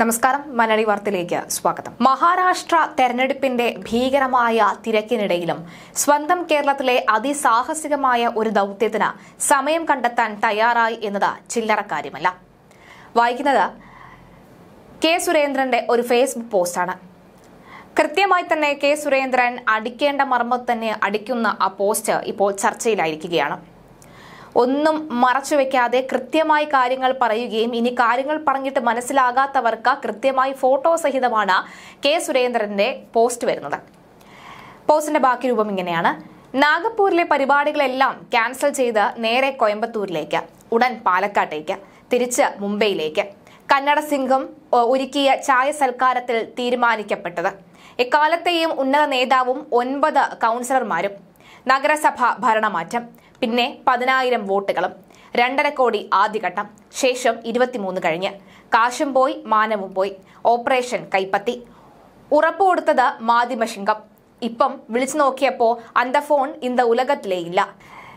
നമസ്കാരം മലയാളി വാർത്തയിലേക്ക് സ്വാഗതം മഹാരാഷ്ട്ര തെരഞ്ഞെടുപ്പിന്റെ ഭീകരമായ തിരക്കിനിടയിലും സ്വന്തം കേരളത്തിലെ അതിസാഹസികമായ ഒരു ദൌത്യത്തിന് സമയം കണ്ടെത്താൻ തയ്യാറായി എന്നത് ചില്ലറ കാര്യമല്ല വായിക്കുന്നത് കെ സുരേന്ദ്രന്റെ ഒരു ഫേസ്ബുക്ക് പോസ്റ്റാണ് കൃത്യമായി തന്നെ കെ സുരേന്ദ്രൻ അടിക്കേണ്ട മർമ്മത്തന്നെ അടിക്കുന്ന ആ പോസ്റ്റ് ഇപ്പോൾ ചർച്ചയിലായിരിക്കുകയാണ് ഒന്നും മറച്ചുവെക്കാതെ കൃത്യമായി കാര്യങ്ങൾ പറയുകയും ഇനി കാര്യങ്ങൾ പറഞ്ഞിട്ട് മനസ്സിലാകാത്തവർക്ക് കൃത്യമായി ഫോട്ടോ സഹിതമാണ് കെ സുരേന്ദ്രന്റെ പോസ്റ്റ് വരുന്നത് പോസ്റ്റിന്റെ ബാക്കി രൂപം ഇങ്ങനെയാണ് നാഗപ്പൂരിലെ പരിപാടികളെല്ലാം ക്യാൻസൽ ചെയ്ത് നേരെ കോയമ്പത്തൂരിലേക്ക് ഉടൻ പാലക്കാട്ടേക്ക് തിരിച്ച് മുംബൈയിലേക്ക് കന്നഡ സിംഹം ഒരുക്കിയ ചായ സൽക്കാരത്തിൽ തീരുമാനിക്കപ്പെട്ടത് എക്കാലത്തെയും ഉന്നത നേതാവും ഒൻപത് കൗൺസിലർമാരും നഗരസഭ ഭരണമാറ്റം പിന്നെ പതിനായിരം വോട്ടുകളും രണ്ടര കോടി ആദ്യഘട്ടം ശേഷം ഇരുപത്തിമൂന്ന് കഴിഞ്ഞ് കാശും പോയി മാനവും പോയി ഓപ്പറേഷൻ കൈപ്പത്തി ഉറപ്പ് കൊടുത്തത് മാധ്യമശിംഗം ഇപ്പം വിളിച്ചു നോക്കിയപ്പോൾ അന്ത ഫോൺ ഇന്ത ഉലകത്തിലേ ഇല്ല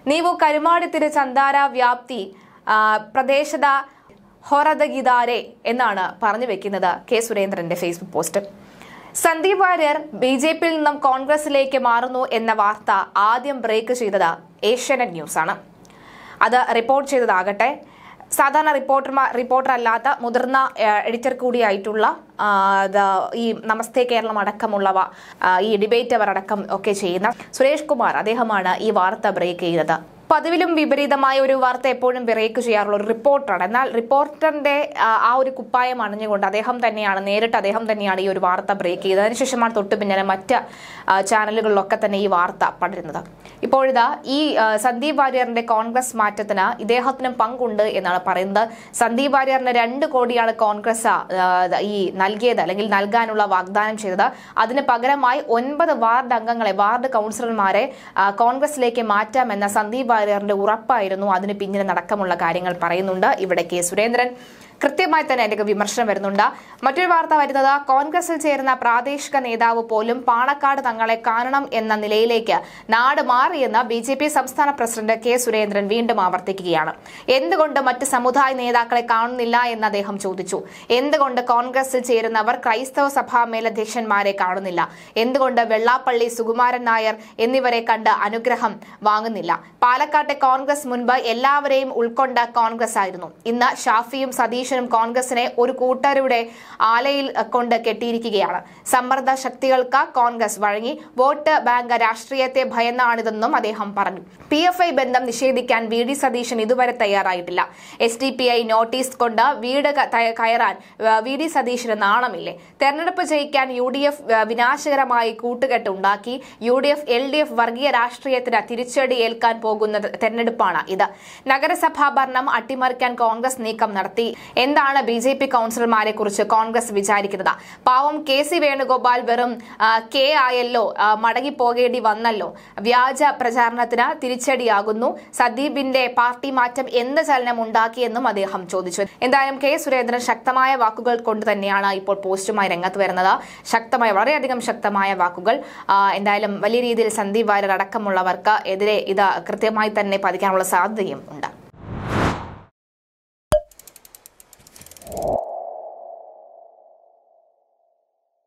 നീവു കരുമാടി ചന്താര വ്യാപ്തി പ്രദേശത ഹൊറദഗിദാരെ എന്നാണ് പറഞ്ഞു വെക്കുന്നത് കെ സുരേന്ദ്രന്റെ Facebook post Sandeep Warrier B J പിയിൽ നിന്നും കോൺഗ്രസിലേക്ക് മാറുന്നു എന്ന വാർത്ത ആദ്യം ബ്രേക്ക് ചെയ്തത് ഏഷ്യാനെറ്റ് ന്യൂസാണ് അത് റിപ്പോർട്ട് ചെയ്തതാകട്ടെ സാധാരണ റിപ്പോർട്ടർമാർ റിപ്പോർട്ടർ അല്ലാത്ത മുതിർന്ന എഡിറ്റർ കൂടിയായിട്ടുള്ള ഈ നമസ്തേ കേരളം അടക്കമുള്ളവ ഈ ഡിബേറ്റ് അവർ അടക്കം ഒക്കെ ചെയ്യുന്ന സുരേഷ് കുമാർ അദ്ദേഹമാണ് ഈ വാർത്ത ബ്രേക്ക് ചെയ്തത് പതിവിലും വിപരീതമായ ഒരു വാർത്ത എപ്പോഴും വിറയിക്ക് ചെയ്യാറുള്ള ഒരു റിപ്പോർട്ടറാണ് എന്നാൽ റിപ്പോർട്ടറിന്റെ ആ ഒരു കുപ്പായം അണിഞ്ഞുകൊണ്ട് അദ്ദേഹം തന്നെയാണ് നേരിട്ട് അദ്ദേഹം തന്നെയാണ് ഈ ഒരു വാർത്ത ബ്രേക്ക് ചെയ്തത് അതിനുശേഷമാണ് തൊട്ട് പിന്നാലെ മറ്റ് ചാനലുകളിലൊക്കെ തന്നെ ഈ വാർത്ത പടരുന്നത് ഇപ്പോഴിതാ ഈ സന്ദീപ് വാര്യറിന്റെ കോൺഗ്രസ് മാറ്റത്തിന് ഇദ്ദേഹത്തിനും പങ്കുണ്ട് എന്നാണ് പറയുന്നത് സന്ദീപ് വാര്യറിന് രണ്ട് കോടിയാണ് കോൺഗ്രസ് ഈ നൽകിയത് അല്ലെങ്കിൽ നൽകാനുള്ള വാഗ്ദാനം ചെയ്തത് അതിന് പകരമായി ഒൻപത് വാർഡ് അംഗങ്ങളെ വാർഡ് കൗൺസിലർമാരെ കോൺഗ്രസിലേക്ക് മാറ്റാമെന്ന സന്ദീപ് വാര്യർ വാര്യറിന്റെ ഉറപ്പായിരുന്നു അതിന് പിന്നിൽ നടക്കമുള്ള കാര്യങ്ങൾ പറയുന്നുണ്ട് ഇവിടെ കെ സുരേന്ദ്രൻ കൃത്യമായി തന്നെ അതിൻ്റെ വിമർശനം വരുന്നുണ്ട് മറ്റൊരു വാർത്ത വരുന്നത് കോൺഗ്രസിൽ ചേരുന്ന പ്രാദേശിക നേതാവ് പോലും പാണക്കാട് തങ്ങളെ കാണണം എന്ന നിലയിലേക്ക് നാട് മാറിയെന്ന് ബി ജെ പി സംസ്ഥാന പ്രസിഡന്റ് കെ സുരേന്ദ്രൻ വീണ്ടും ആവർത്തിക്കുകയാണ് എന്തുകൊണ്ട് മറ്റ് സമുദായ നേതാക്കളെ കാണുന്നില്ല എന്ന് അദ്ദേഹം ചോദിച്ചു എന്തുകൊണ്ട് കോൺഗ്രസിൽ ചേരുന്നവർ ക്രൈസ്തവ സഭാ മേലധ്യക്ഷന്മാരെ കാണുന്നില്ല എന്തുകൊണ്ട് വെള്ളാപ്പള്ളി സുകുമാരൻ നായർ എന്നിവരെ കണ്ട് അനുഗ്രഹം വാങ്ങുന്നില്ല പാലക്കാട്ടെ കോൺഗ്രസ് മുൻപ് എല്ലാവരെയും ഉൾക്കൊണ്ട കോൺഗ്രസ് ആയിരുന്നു ഇന്ന് ഷാഫിയും സതീഷ് അധ്യക്ഷനും കോൺഗ്രസിനെ ഒരു കൂട്ടരുടെ ആലയിൽ കൊണ്ട് കെട്ടിയിരിക്കുകയാണ് സമ്മർദ്ദ ശക്തികൾക്ക് കോൺഗ്രസ് വഴങ്ങി വോട്ട് ബാങ്ക് രാഷ്ട്രീയത്തെ ഭയന്നാണിതെന്നും അദ്ദേഹം പറഞ്ഞു പി എഫ് ഐ ബന്ധം നിഷേധിക്കാൻ വി ഡി സതീശൻ ഇതുവരെ തയ്യാറായിട്ടില്ല S D P I notice കൊണ്ട് വീട് കയറാൻ വി ഡി സതീശന് നാണമില്ലേ തെരഞ്ഞെടുപ്പ് ജയിക്കാൻ യു ഡി എഫ് വിനാശകരമായി കൂട്ടുകെട്ട് ഉണ്ടാക്കി U D F L D F വർഗീയ രാഷ്ട്രീയത്തിന് തിരിച്ചടി ഏൽക്കാൻ പോകുന്ന തെരഞ്ഞെടുപ്പാണ് ഇത് നഗരസഭാ ഭരണം അട്ടിമറിക്കാൻ കോൺഗ്രസ് നീക്കം നടത്തി എന്താണ് ബി ജെ പി കൗൺസിലർമാരെ കുറിച്ച് കോൺഗ്രസ് വിചാരിക്കുന്നത് പാവം കെ സി വേണുഗോപാൽ വെറും കെ ആയല്ലോ മടങ്ങി പോകേണ്ടി വന്നല്ലോ വ്യാജ പ്രചാരണത്തിന് തിരിച്ചടിയാകുന്നു സദീപിന്റെ പാർട്ടി മാറ്റം എന്ത് ചലനം ഉണ്ടാക്കിയെന്നും അദ്ദേഹം ചോദിച്ചു എന്തായാലും കെ സുരേന്ദ്രൻ ശക്തമായ വാക്കുകൾ കൊണ്ട് തന്നെയാണ് ഇപ്പോൾ പോസ്റ്റുമായി രംഗത്ത് വരുന്നത് ശക്തമായ വളരെയധികം ശക്തമായ വാക്കുകൾ എന്തായാലും വലിയ രീതിയിൽ സന്ദീപ് വാര്യർ അടക്കമുള്ളവർക്ക് എതിരെ ഇത് കൃത്യമായി തന്നെ പതിക്കാനുള്ള സാധ്യതയും ഉണ്ട്